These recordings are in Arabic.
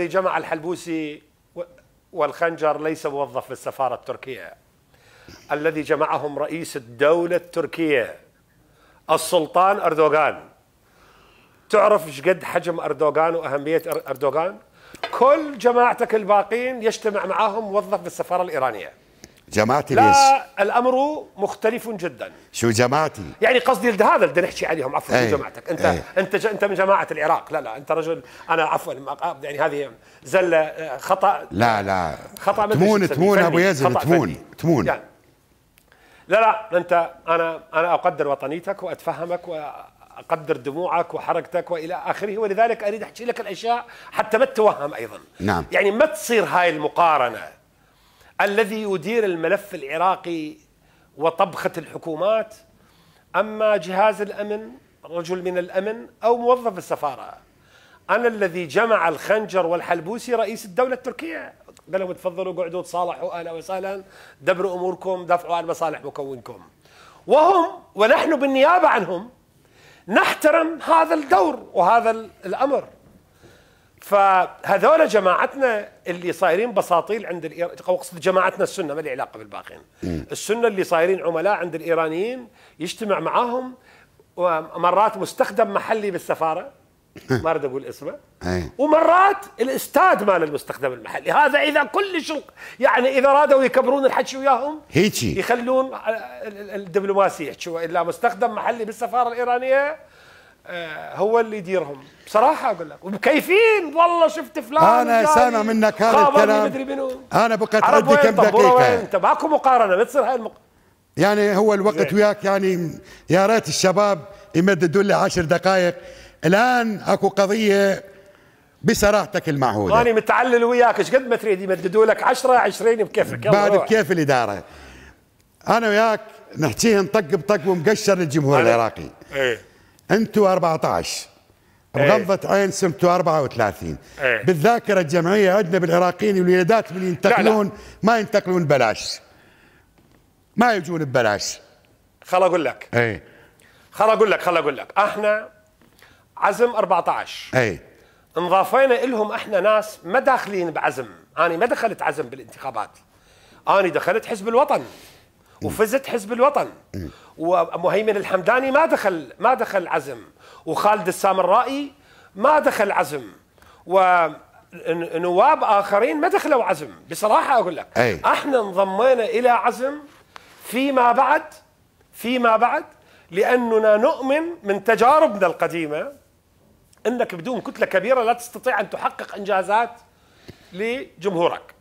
الذي جمع الحلبوسي والخنجر ليس موظف بالسفارة التركية الذي جمعهم رئيس الدولة التركية السلطان أردوغان تعرف ايش قد حجم أردوغان وأهمية أردوغان كل جماعتك الباقين يجتمع معهم موظف بالسفارة الإيرانية جماعتي ليش؟ لا الامر مختلف جدا شو جماعتي؟ يعني قصدي هذا اللي نحكي عليهم عفوا شو إيه، جماعتك انت أي. انت انت من جماعه العراق لا لا انت رجل انا عفوا يعني هذه زله آه، خطا لا لا خطا تمون تمون ابو يزن تمون تمون يعني لا لا انت انا انا اقدر وطنيتك واتفهمك واقدر دموعك وحركتك والى اخره ولذلك اريد احكي لك الاشياء حتى ما تتوهم ايضا نعم يعني ما تصير هاي المقارنه الذي يدير الملف العراقي وطبخة الحكومات أما جهاز الأمن رجل من الأمن أو موظف السفارة أنا الذي جمع الخنجر والحلبوسي رئيس الدولة التركية قال لهم تفضلوا قعدوا تصالحوا أهلا وسهلا دبروا أموركم دافعوا عن مصالح مكونكم وهم ونحن بالنيابة عنهم نحترم هذا الدور وهذا الأمر فهذول جماعتنا اللي صايرين بساطيل عند الإير... اقصد جماعتنا السنه ما لي علاقه بالباقيين السنه اللي صايرين عملاء عند الايرانيين يجتمع معاهم ومرات مستخدم محلي بالسفاره ما اريد اقول اسمه ومرات الاستاد مال المستخدم المحلي هذا اذا كلش يعني اذا رادوا يكبرون الحكي وياهم هيجي يخلون الدبلوماسي يحكي الا مستخدم محلي بالسفاره الايرانيه آه، هو اللي يديرهم بصراحة أقول لك ومكيفين والله شفت فلان أنا سامع منك هذا الكلام أنا بقيت عندي كم دقيقة أنت معكم مقارنة بتصير هاي المق... يعني هو الوقت زي. وياك يعني يا ريت الشباب يمددوا لي عشر دقائق الآن أكو قضية بصراحتك المعهودة أنا متعلل وياك ايش قد ما تريد يمددوا لك 10 20 بكيفك بعد بكيف الإدارة أنا وياك نحكيهم طق بطق ومقشر للجمهور العراقي إيه انتوا 14 إيه. بغضة عين سمتوا 34 ايه. بالذاكرة الجمعية عندنا بالعراقيين الولادات اللي ينتقلون لا لا. ما ينتقلون ببلاش ما يجون ببلاش خل اقول لك اي خل اقول لك خل اقول لك احنا عزم 14 اي انضافينا لهم احنا ناس ما داخلين بعزم انا ما دخلت عزم بالانتخابات انا دخلت حزب الوطن وفزت حزب الوطن ومهيمن الحمداني ما دخل ما دخل عزم وخالد السامرائي ما دخل عزم ونواب اخرين ما دخلوا عزم بصراحه اقول لك أي. احنا انضمينا الى عزم فيما بعد فيما بعد لاننا نؤمن من تجاربنا القديمه انك بدون كتله كبيره لا تستطيع ان تحقق انجازات لجمهورك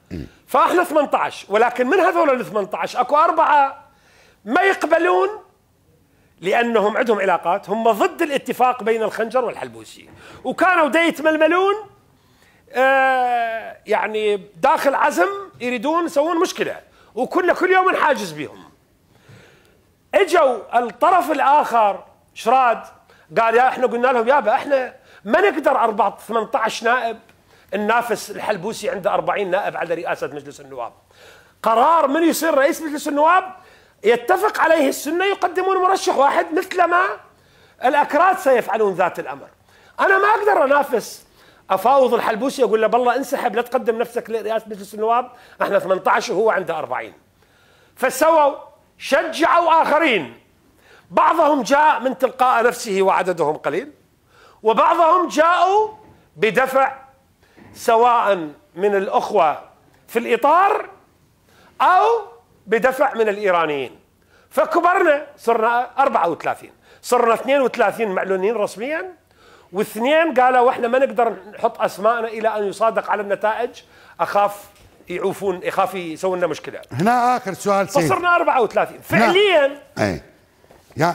فاحنا 18 ولكن من هذول ال 18 اكو اربعه ما يقبلون لانهم عندهم علاقات هم ضد الاتفاق بين الخنجر والحلبوسي وكانوا دا يتململون آه يعني داخل عزم يريدون يسوون مشكله وكل كل يوم نحاجز بيهم اجوا الطرف الاخر شراد قال يا احنا قلنا لهم يابا احنا ما نقدر اربع 18 نائب النافس الحلبوسي عنده 40 نائب على رئاسة مجلس النواب قرار من يصير رئيس مجلس النواب يتفق عليه السنة يقدمون مرشح واحد مثلما الأكراد سيفعلون ذات الأمر أنا ما أقدر أنافس أفاوض الحلبوسي أقول له بالله انسحب لا تقدم نفسك لرئاسة مجلس النواب احنا 18 وهو عنده 40 فسووا شجعوا آخرين بعضهم جاء من تلقاء نفسه وعددهم قليل وبعضهم جاءوا بدفع سواء من الاخوه في الاطار او بدفع من الايرانيين فكبرنا صرنا 34 صرنا 32 معلنين رسميا واثنين قالوا احنا ما نقدر نحط اسماءنا الى ان يصادق على النتائج اخاف يعوفون اخاف يسوون لنا مشكله هنا اخر سؤال سيد فصرنا 34 فعليا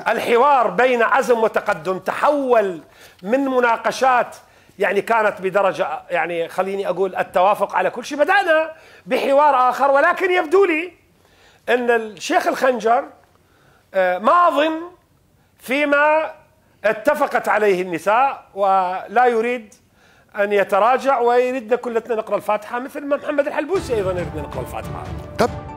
الحوار بين عزم وتقدم تحول من مناقشات يعني كانت بدرجة يعني خليني أقول التوافق على كل شيء بدأنا بحوار آخر ولكن يبدو لي أن الشيخ الخنجر اظن آه، فيما اتفقت عليه النساء ولا يريد أن يتراجع ويريدنا كلتنا نقرأ الفاتحة مثل ما محمد الحلبوسي أيضا يريدنا نقرأ الفاتحة طب